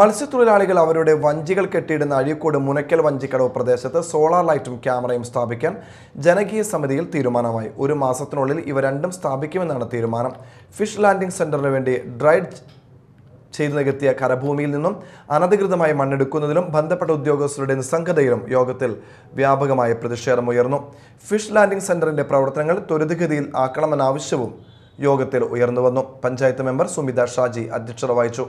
മത്സ്യത്തൊഴിലാളികൾ അവരുടെ വഞ്ചികൾ കെട്ടിയിടുന്ന അഴീക്കോട് മുനക്കൽ വഞ്ചിക്കടവ് പ്രദേശത്ത് സോളാർ ലൈറ്റും ക്യാമറയും സ്ഥാപിക്കാൻ ജനകീയ സമിതിയിൽ തീരുമാനമായി ഒരു മാസത്തിനുള്ളിൽ ഇവ രണ്ടും സ്ഥാപിക്കുമെന്നാണ് തീരുമാനം ഫിഷ് ലാൻഡിംഗ് സെന്ററിന് വേണ്ടി ഡ്രൈഡ് ചെയ്തു നികത്തിയ കരഭൂമിയിൽ നിന്നും അനധികൃതമായി മണ്ണെടുക്കുന്നതിലും ബന്ധപ്പെട്ട ഉദ്യോഗസ്ഥരുടെ നിസ്സംഗതയിലും യോഗത്തിൽ വ്യാപകമായ പ്രതിഷേധമുയർന്നു ഫിഷ് ലാൻഡിംഗ് സെന്ററിന്റെ പ്രവർത്തനങ്ങൾ ത്വരിതഗതിയിൽ ആക്കണമെന്ന ആവശ്യവും യോഗത്തിൽ ഉയർന്നുവന്നു പഞ്ചായത്ത് മെമ്പർ സുമിത ഷാജി അധ്യക്ഷത വഹിച്ചു